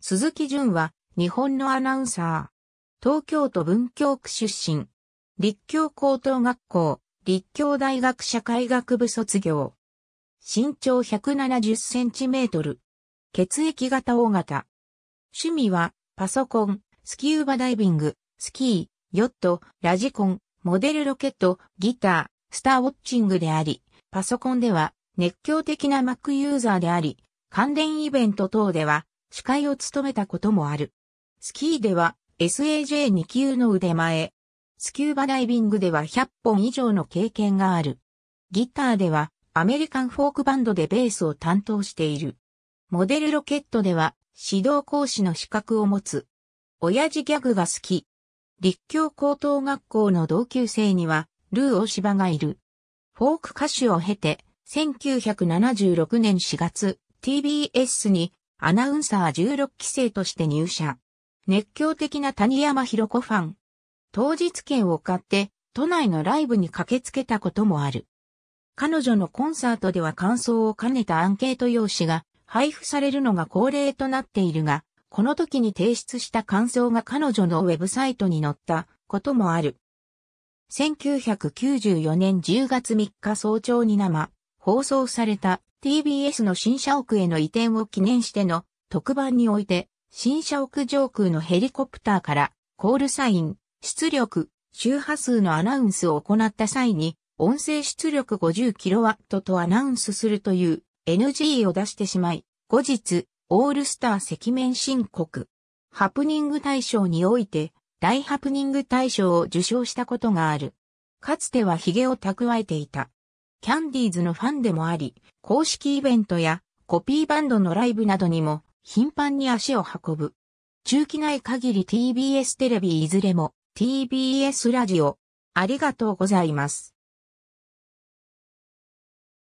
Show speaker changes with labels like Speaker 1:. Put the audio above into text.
Speaker 1: 鈴木淳は、日本のアナウンサー。東京都文京区出身。立教高等学校、立教大学社会学部卒業。身長170センチメートル。血液型 O 型。趣味は、パソコン、スキューバダイビング、スキー、ヨット、ラジコン、モデルロケット、ギター、スターウォッチングであり、パソコンでは熱狂的な Mac ユーザーであり、関連イベント等では司会を務めたこともある。スキーでは SAJ2 級の腕前。スキューバダイビングでは100本以上の経験がある。ギターではアメリカンフォークバンドでベースを担当している。モデルロケットでは指導講師の資格を持つ。親父ギャグが好き。立教高等学校の同級生にはルー大バがいる。フォーク歌手を経て1976年4月 TBS にアナウンサー16期生として入社。熱狂的な谷山博子ファン。当日券を買って、都内のライブに駆けつけたこともある。彼女のコンサートでは感想を兼ねたアンケート用紙が配布されるのが恒例となっているが、この時に提出した感想が彼女のウェブサイトに載ったこともある。1994年10月3日早朝に生、放送された TBS の新社屋への移転を記念しての特番において、新社屋上空のヘリコプターからコールサイン、出力、周波数のアナウンスを行った際に、音声出力 50kW とアナウンスするという NG を出してしまい、後日、オールスター赤面申告。ハプニング大賞において、大ハプニング大賞を受賞したことがある。かつては髭を蓄えていた。キャンディーズのファンでもあり、公式イベントやコピーバンドのライブなどにも頻繁に足を運ぶ。中期内限り TBS テレビいずれも TBS ラジオ。ありがとうございます。